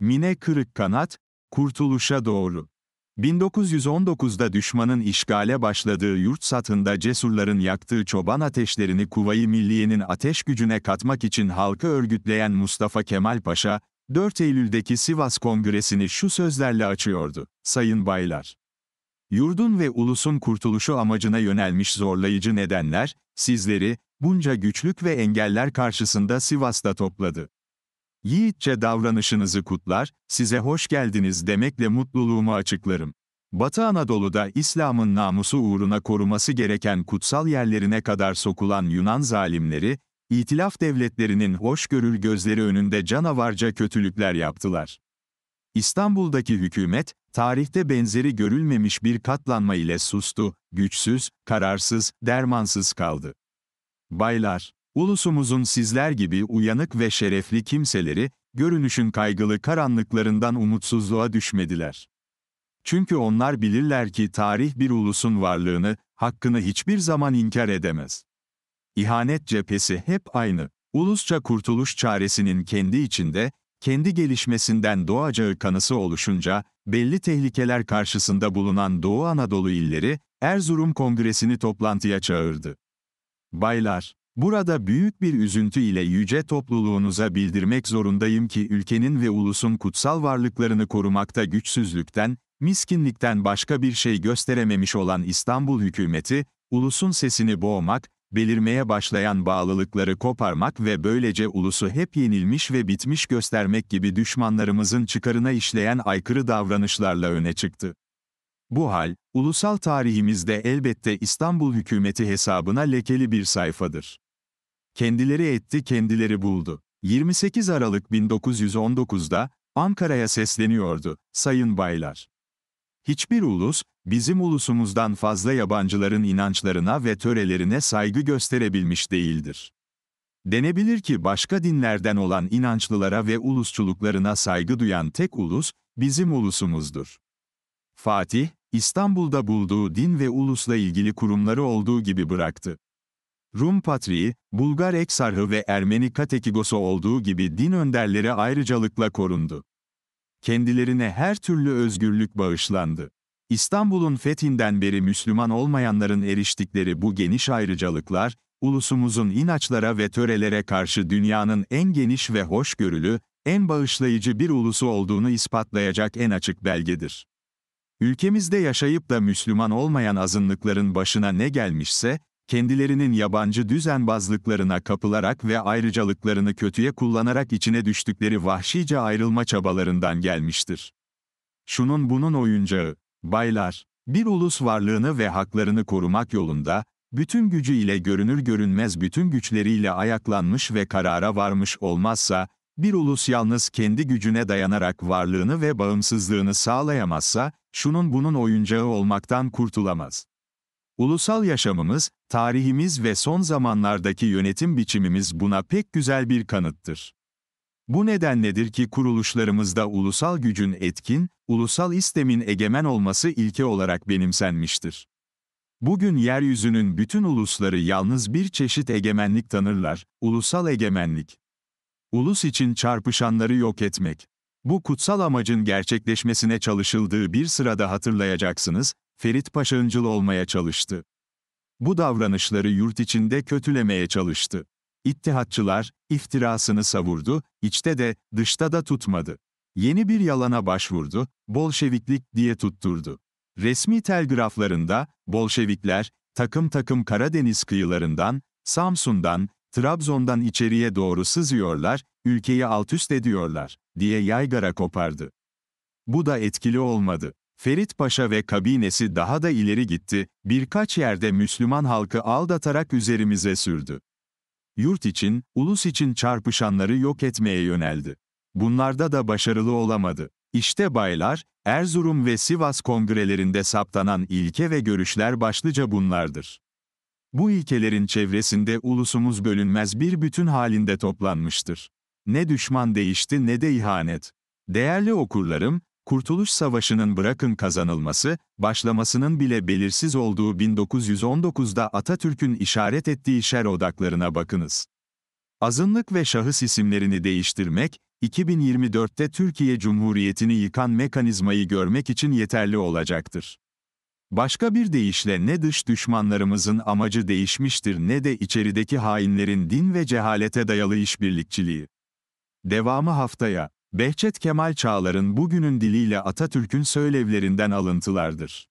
Mine kırık kanat, Kurtuluşa Doğru 1919'da düşmanın işgale başladığı yurt satında cesurların yaktığı çoban ateşlerini Kuvayi Milliye'nin ateş gücüne katmak için halkı örgütleyen Mustafa Kemal Paşa, 4 Eylül'deki Sivas Kongresi'ni şu sözlerle açıyordu. Sayın baylar, yurdun ve ulusun kurtuluşu amacına yönelmiş zorlayıcı nedenler, sizleri, bunca güçlük ve engeller karşısında Sivas'ta topladı. Yiğitçe davranışınızı kutlar, size hoş geldiniz demekle mutluluğumu açıklarım. Batı Anadolu'da İslam'ın namusu uğruna koruması gereken kutsal yerlerine kadar sokulan Yunan zalimleri, İtilaf devletlerinin hoşgörül gözleri önünde canavarca kötülükler yaptılar. İstanbul'daki hükümet, tarihte benzeri görülmemiş bir katlanma ile sustu, güçsüz, kararsız, dermansız kaldı. Baylar, Ulusumuzun sizler gibi uyanık ve şerefli kimseleri, görünüşün kaygılı karanlıklarından umutsuzluğa düşmediler. Çünkü onlar bilirler ki tarih bir ulusun varlığını, hakkını hiçbir zaman inkar edemez. İhanet cephesi hep aynı. Ulusça kurtuluş çaresinin kendi içinde, kendi gelişmesinden doğacağı kanısı oluşunca, belli tehlikeler karşısında bulunan Doğu Anadolu illeri, Erzurum Kongresi'ni toplantıya çağırdı. Baylar, Burada büyük bir üzüntü ile yüce topluluğunuza bildirmek zorundayım ki ülkenin ve ulusun kutsal varlıklarını korumakta güçsüzlükten, miskinlikten başka bir şey gösterememiş olan İstanbul hükümeti, ulusun sesini boğmak, belirmeye başlayan bağlılıkları koparmak ve böylece ulusu hep yenilmiş ve bitmiş göstermek gibi düşmanlarımızın çıkarına işleyen aykırı davranışlarla öne çıktı. Bu hal, ulusal tarihimizde elbette İstanbul hükümeti hesabına lekeli bir sayfadır kendileri etti kendileri buldu. 28 Aralık 1919'da Ankara'ya sesleniyordu, Sayın Baylar. Hiçbir ulus, bizim ulusumuzdan fazla yabancıların inançlarına ve törelerine saygı gösterebilmiş değildir. Denebilir ki başka dinlerden olan inançlılara ve ulusçuluklarına saygı duyan tek ulus, bizim ulusumuzdur. Fatih, İstanbul'da bulduğu din ve ulusla ilgili kurumları olduğu gibi bıraktı. Rum Patriği, Bulgar Eksarhı ve Ermeni Katekigosu olduğu gibi din önderleri ayrıcalıkla korundu. Kendilerine her türlü özgürlük bağışlandı. İstanbul'un fethinden beri Müslüman olmayanların eriştikleri bu geniş ayrıcalıklar, ulusumuzun inançlara ve törelere karşı dünyanın en geniş ve hoşgörülü, en bağışlayıcı bir ulusu olduğunu ispatlayacak en açık belgedir. Ülkemizde yaşayıp da Müslüman olmayan azınlıkların başına ne gelmişse, kendilerinin yabancı düzenbazlıklarına kapılarak ve ayrıcalıklarını kötüye kullanarak içine düştükleri vahşice ayrılma çabalarından gelmiştir. Şunun bunun oyuncağı, baylar, bir ulus varlığını ve haklarını korumak yolunda, bütün gücü ile görünür görünmez bütün güçleriyle ayaklanmış ve karara varmış olmazsa, bir ulus yalnız kendi gücüne dayanarak varlığını ve bağımsızlığını sağlayamazsa, şunun bunun oyuncağı olmaktan kurtulamaz. Ulusal yaşamımız, tarihimiz ve son zamanlardaki yönetim biçimimiz buna pek güzel bir kanıttır. Bu nedenledir ki kuruluşlarımızda ulusal gücün etkin, ulusal istemin egemen olması ilke olarak benimsenmiştir. Bugün yeryüzünün bütün ulusları yalnız bir çeşit egemenlik tanırlar, ulusal egemenlik. Ulus için çarpışanları yok etmek. Bu kutsal amacın gerçekleşmesine çalışıldığı bir sırada hatırlayacaksınız, Ferit Paşa olmaya çalıştı. Bu davranışları yurt içinde kötülemeye çalıştı. İttihatçılar, iftirasını savurdu, içte de, dışta da tutmadı. Yeni bir yalana başvurdu, Bolşeviklik diye tutturdu. Resmi telgraflarında, Bolşevikler, takım takım Karadeniz kıyılarından, Samsun'dan, Trabzon'dan içeriye doğru sızıyorlar, ülkeyi altüst ediyorlar, diye yaygara kopardı. Bu da etkili olmadı. Ferit Paşa ve kabinesi daha da ileri gitti, birkaç yerde Müslüman halkı aldatarak üzerimize sürdü. Yurt için, ulus için çarpışanları yok etmeye yöneldi. Bunlarda da başarılı olamadı. İşte baylar, Erzurum ve Sivas kongrelerinde saptanan ilke ve görüşler başlıca bunlardır. Bu ilkelerin çevresinde ulusumuz bölünmez bir bütün halinde toplanmıştır. Ne düşman değişti ne de ihanet. Değerli okurlarım, Kurtuluş Savaşı'nın bırakın kazanılması, başlamasının bile belirsiz olduğu 1919'da Atatürk'ün işaret ettiği şer odaklarına bakınız. Azınlık ve şahıs isimlerini değiştirmek, 2024'te Türkiye Cumhuriyeti'ni yıkan mekanizmayı görmek için yeterli olacaktır. Başka bir deyişle ne dış düşmanlarımızın amacı değişmiştir ne de içerideki hainlerin din ve cehalete dayalı işbirlikçiliği. Devamı haftaya. Behçet Kemal Çağlar'ın bugünün diliyle Atatürk'ün söylevlerinden alıntılardır.